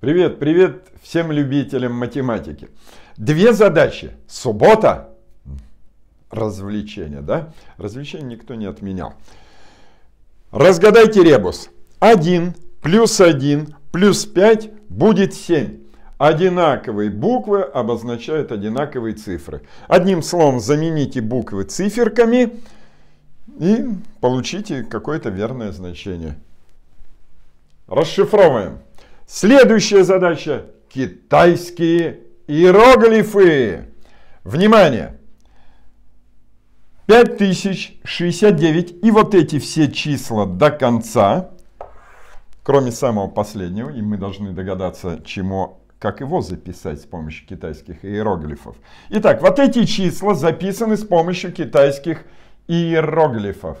Привет, привет всем любителям математики. Две задачи. Суббота. Развлечение, да? Развлечение никто не отменял. Разгадайте ребус. 1 плюс 1 плюс 5 будет 7. Одинаковые буквы обозначают одинаковые цифры. Одним словом, замените буквы циферками и получите какое-то верное значение. Расшифровываем. Следующая задача – китайские иероглифы. Внимание! 5069 и вот эти все числа до конца, кроме самого последнего, и мы должны догадаться, чему, как его записать с помощью китайских иероглифов. Итак, вот эти числа записаны с помощью китайских иероглифов.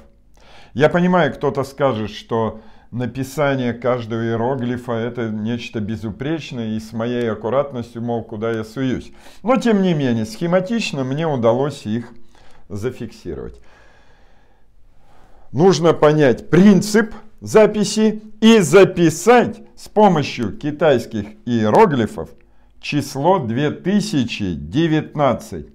Я понимаю, кто-то скажет, что написание каждого иероглифа это нечто безупречное и с моей аккуратностью, мол, куда я суюсь. Но тем не менее, схематично мне удалось их зафиксировать. Нужно понять принцип записи и записать с помощью китайских иероглифов число 2019.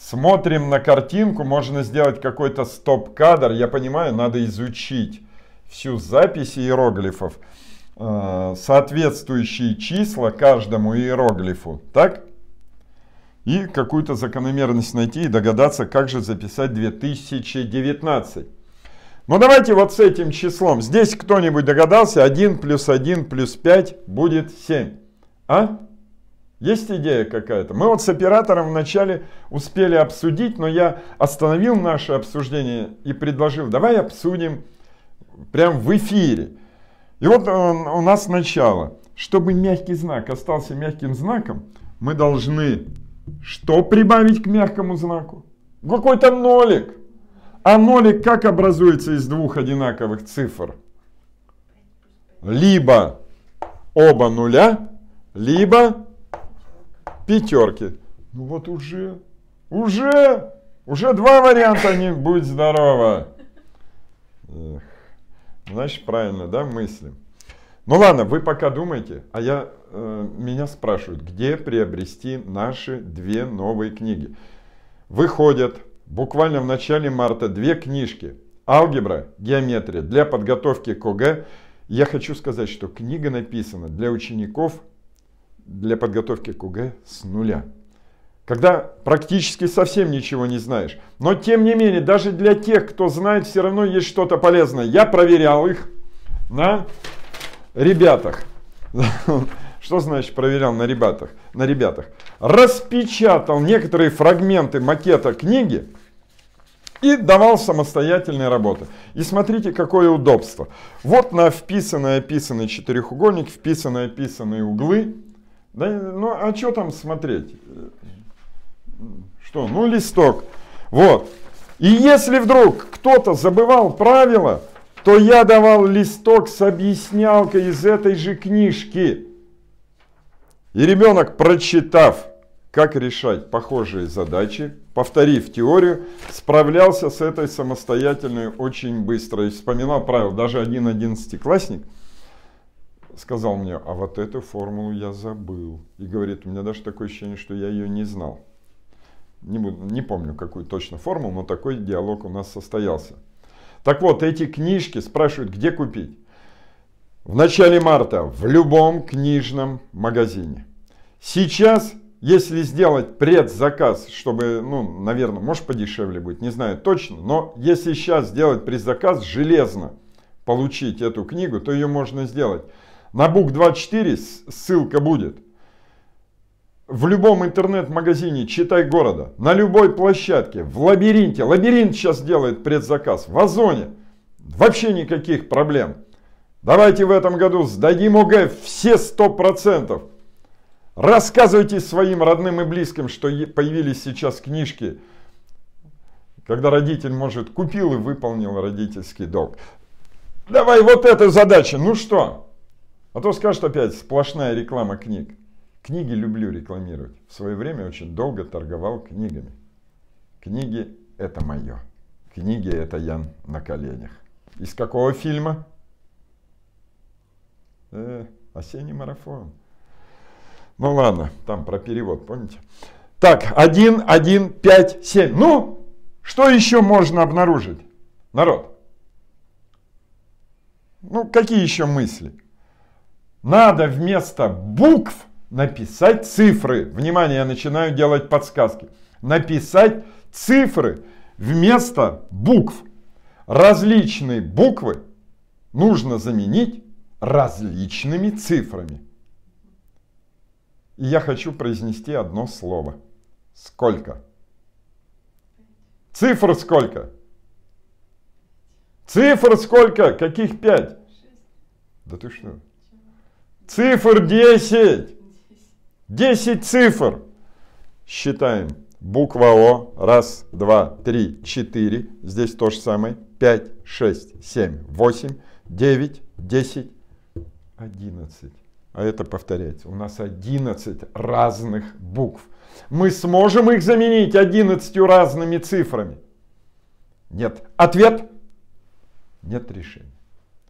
Смотрим на картинку, можно сделать какой-то стоп-кадр. Я понимаю, надо изучить всю запись иероглифов, э, соответствующие числа каждому иероглифу, так? И какую-то закономерность найти и догадаться, как же записать 2019. Ну давайте вот с этим числом. Здесь кто-нибудь догадался, 1 плюс 1 плюс 5 будет 7. А? Есть идея какая-то? Мы вот с оператором вначале успели обсудить, но я остановил наше обсуждение и предложил, давай обсудим прям в эфире. И вот э, у нас начало. Чтобы мягкий знак остался мягким знаком, мы должны что прибавить к мягкому знаку? Какой-то нолик. А нолик как образуется из двух одинаковых цифр? Либо оба нуля, либо пятерки. Ну вот уже, уже, уже два варианта не будет здорово. Эх. Значит, правильно, да, мысли. Ну ладно, вы пока думайте, а я, э, меня спрашивают, где приобрести наши две новые книги. Выходят буквально в начале марта две книжки. Алгебра, геометрия для подготовки к ОГЭ. Я хочу сказать, что книга написана для учеников для подготовки к ОГЭ с нуля когда практически совсем ничего не знаешь. Но тем не менее, даже для тех, кто знает, все равно есть что-то полезное. Я проверял их на ребятах. Что значит проверял на ребятах? На ребятах. Распечатал некоторые фрагменты макета книги и давал самостоятельные работы. И смотрите, какое удобство. Вот на вписанный описанный четырехугольник, вписанные описанные углы. Да, ну а что там смотреть? что, ну листок. Вот. И если вдруг кто-то забывал правила, то я давал листок с объяснялкой из этой же книжки. И ребенок, прочитав, как решать похожие задачи, повторив теорию, справлялся с этой самостоятельной очень быстро. И вспоминал правила. Даже один одиннадцатиклассник сказал мне, а вот эту формулу я забыл. И говорит, у меня даже такое ощущение, что я ее не знал. Не, не помню, какую точно форму, но такой диалог у нас состоялся. Так вот, эти книжки спрашивают, где купить. В начале марта в любом книжном магазине. Сейчас, если сделать предзаказ, чтобы, ну, наверное, может подешевле будет, не знаю точно, но если сейчас сделать предзаказ железно, получить эту книгу, то ее можно сделать. На Бук24 ссылка будет – в любом интернет-магазине «Читай города», на любой площадке, в лабиринте. Лабиринт сейчас делает предзаказ, в Озоне. Вообще никаких проблем. Давайте в этом году сдадим ОГЭ все 100%. Рассказывайте своим родным и близким, что появились сейчас книжки, когда родитель, может, купил и выполнил родительский долг. Давай вот эту задачу, ну что? А то скажут опять сплошная реклама книг. Книги люблю рекламировать. В свое время очень долго торговал книгами. Книги – это мое. Книги – это Ян на коленях. Из какого фильма? Э, осенний марафон. Ну ладно, там про перевод, помните? Так, 1, 1, 5, 7. Ну, что еще можно обнаружить? Народ. Ну, какие еще мысли? Надо вместо букв написать цифры. Внимание, я начинаю делать подсказки. Написать цифры вместо букв. Различные буквы нужно заменить различными цифрами. И я хочу произнести одно слово. Сколько? Цифр сколько? Цифр сколько? Каких пять? Да ты что? Цифр десять! 10 цифр. Считаем. Буква О. Раз, два, три, четыре. Здесь то же самое. Пять, шесть, семь, восемь, девять, десять, одиннадцать. А это повторяется. У нас одиннадцать разных букв. Мы сможем их заменить одиннадцатью разными цифрами? Нет. Ответ? Нет решения.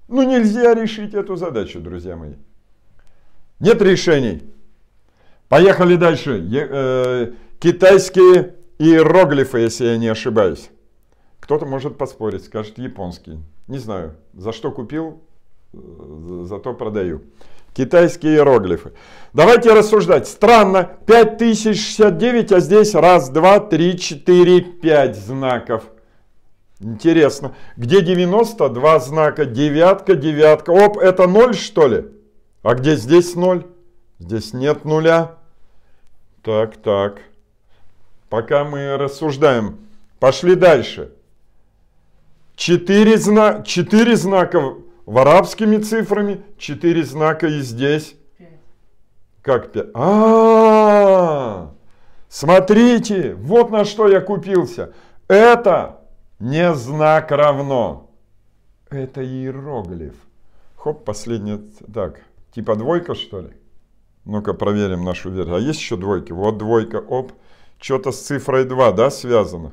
Ну нельзя решить эту задачу, друзья мои. Нет решений. Поехали дальше. Е, э, китайские иероглифы, если я не ошибаюсь. Кто-то может поспорить, скажет японский. Не знаю, за что купил, э, зато продаю. Китайские иероглифы. Давайте рассуждать. Странно, 5069, а здесь раз, два, три, четыре, пять знаков. Интересно, где 90, два знака, девятка, девятка. Оп, это ноль что ли? А где здесь ноль? Здесь нет нуля. Так, так. Пока мы рассуждаем. Пошли дальше. Четыре, зна... четыре знака в арабскими цифрами, четыре знака и здесь. Как пять? А, Смотрите, вот на что я купился. Это не знак равно. Это иероглиф. Хоп, последний. Так, типа двойка, что ли? Ну-ка проверим нашу версию. А есть еще двойки? Вот двойка, оп. Что-то с цифрой 2, да, связано?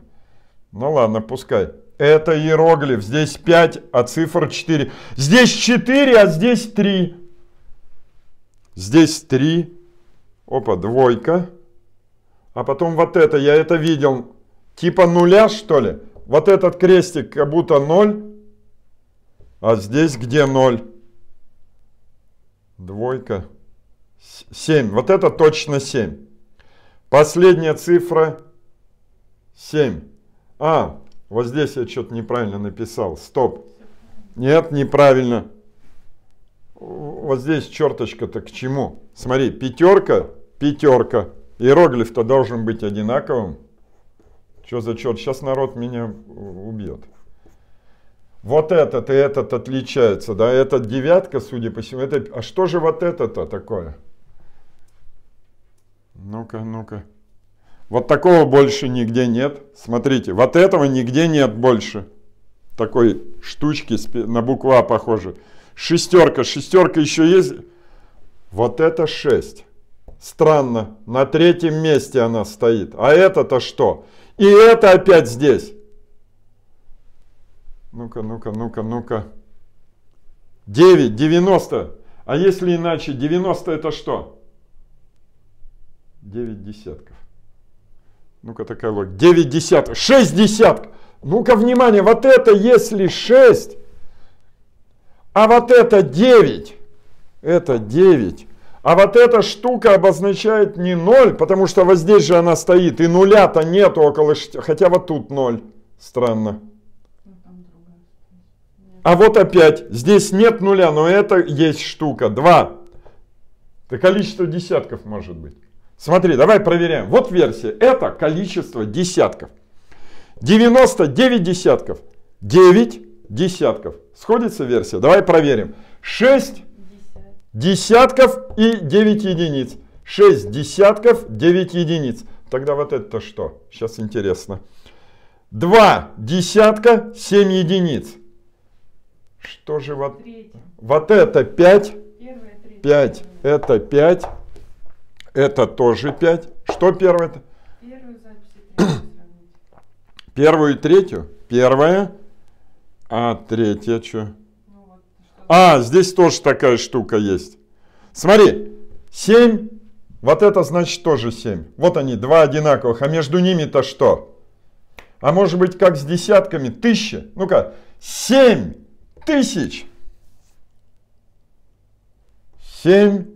Ну ладно, пускай. Это иероглиф. Здесь 5, а цифра 4. Здесь 4, а здесь 3. Здесь 3. Опа, двойка. А потом вот это, я это видел. Типа нуля, что ли? Вот этот крестик как будто 0. А здесь где 0? Двойка. 7. Вот это точно 7. Последняя цифра 7. А, вот здесь я что-то неправильно написал. Стоп. Нет, неправильно. Вот здесь черточка-то к чему? Смотри, пятерка, пятерка. Иероглиф-то должен быть одинаковым. Что за черт? Сейчас народ меня убьет. Вот этот и этот отличаются, да? Этот девятка, судя по всему. Это... А что же вот это-то такое? Ну-ка, ну-ка. Вот такого больше нигде нет. Смотрите, вот этого нигде нет больше. Такой штучки на букву А похоже. Шестерка, шестерка еще есть. Вот это шесть. Странно, на третьем месте она стоит. А это-то что? И это опять здесь. Ну-ка, ну-ка, ну-ка, ну-ка. Девять, девяносто. А если иначе, Девяносто это что? 9 десятков. Ну-ка такая логика. 9 десятков. 6 десятков. Ну-ка, внимание, вот это если 6, а вот это 9. Это 9. А вот эта штука обозначает не 0, потому что вот здесь же она стоит, и нуля-то нету около 6, хотя вот тут 0. Странно. А вот опять, здесь нет нуля, но это есть штука. 2. Это а количество десятков может быть. Смотри, давай проверяем. Вот версия. Это количество десятков. 99 десятков. 9 десятков. Сходится версия? Давай проверим. 6 десятков и 9 единиц. 6 десятков, 9 единиц. Тогда вот это что? Сейчас интересно. 2 десятка, 7 единиц. Что же вот... Третья. Вот это 5. 5. Это 5. Это тоже 5. Что первое? -то? Первую и третью? Первая. А третья ну что? а, здесь тоже такая штука есть. Смотри, 7, вот это значит тоже 7. Вот они, два одинаковых, а между ними-то что? А может быть, как с десятками, тысяча? Ну-ка, 7 тысяч. 7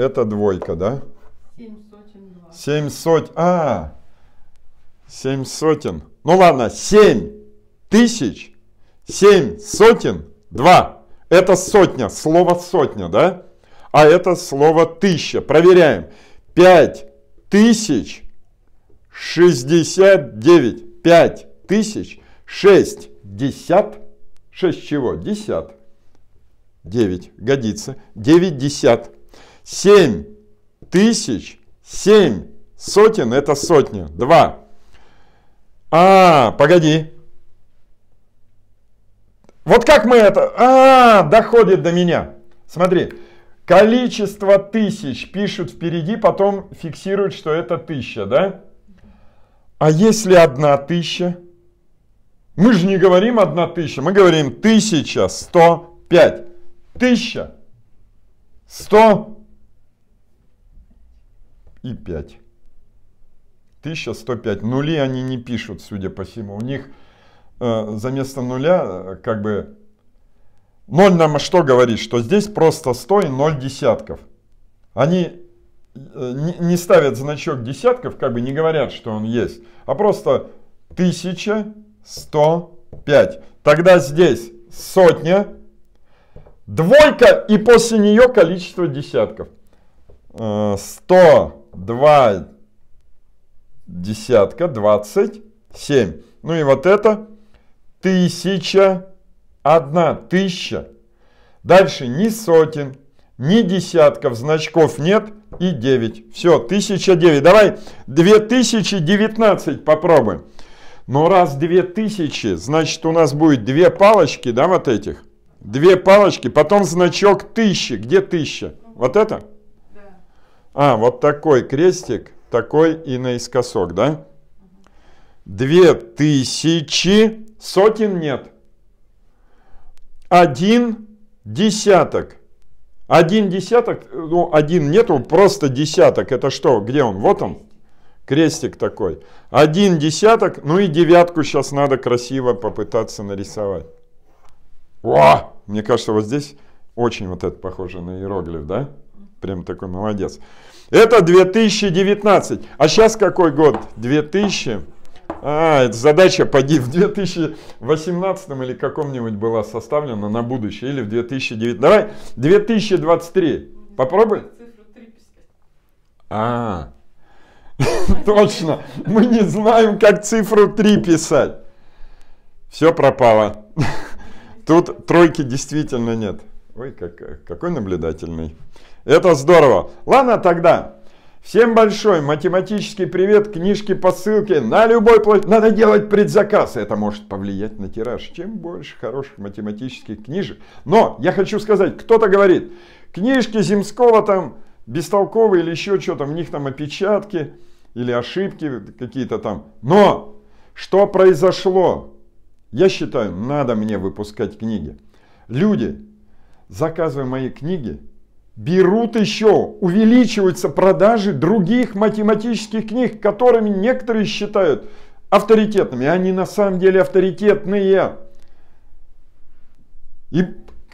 Это двойка, да? Семь сотен два. Семь А, семь сотен. Ну ладно, семь тысяч, семь сотен, два. Это сотня, слово сотня, да? А это слово тысяча. Проверяем. Пять тысяч шестьдесят девять. Пять тысяч шестьдесят. Шесть чего? Десят. Девять. Годится. Девять десят. 7 тысяч, 7 сотен – это сотня. 2. А, погоди. Вот как мы это... А, доходит до меня. Смотри, количество тысяч пишут впереди, потом фиксируют, что это тысяча, да? А если одна тысяча? Мы же не говорим одна тысяча, мы говорим тысяча сто пять. Тысяча сто и 5. 1105. Нули они не пишут, судя по всему. У них э, за место нуля э, как бы... Ноль нам что говорит? Что здесь просто 100 и 0 десятков. Они э, не ставят значок десятков, как бы не говорят, что он есть, а просто 1105. Тогда здесь сотня, двойка и после нее количество десятков. Э, 2 десятка 27. Ну и вот это тысяча одна тысяча. Дальше ни сотен, ни десятков, значков нет и 9. Все, 1009. Давай 2019 попробуем. Но ну, раз 2000, значит у нас будет две палочки, да, вот этих? Две палочки, потом значок 1000. Где 1000? Вот это? А, вот такой крестик, такой и наискосок, да? Две тысячи, сотен нет. Один десяток. Один десяток, ну, один нету, просто десяток. Это что, где он? Вот он, крестик такой. Один десяток, ну и девятку сейчас надо красиво попытаться нарисовать. О, мне кажется, вот здесь очень вот это похоже на иероглиф, да? Прям такой молодец. Это 2019. А сейчас какой год? 2000. А, это задача поди в 2018 или каком-нибудь была составлена на будущее. Или в 2009. Давай 2023. Попробуй. А, точно. Мы не знаем, как цифру 3 писать. Все пропало. Тут тройки действительно нет. Ой, как, э, какой наблюдательный. Это здорово. Ладно тогда. Всем большой математический привет, книжки по ссылке на любой площадь. Надо делать предзаказ, это может повлиять на тираж. Чем больше хороших математических книжек. Но я хочу сказать, кто-то говорит, книжки Земского там бестолковые или еще что-то, в них там опечатки или ошибки какие-то там. Но что произошло? Я считаю, надо мне выпускать книги. Люди, заказывая мои книги, берут еще, увеличиваются продажи других математических книг, которыми некоторые считают авторитетными. Они на самом деле авторитетные. И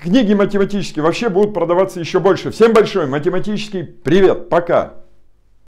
книги математические вообще будут продаваться еще больше. Всем большой математический привет. Пока.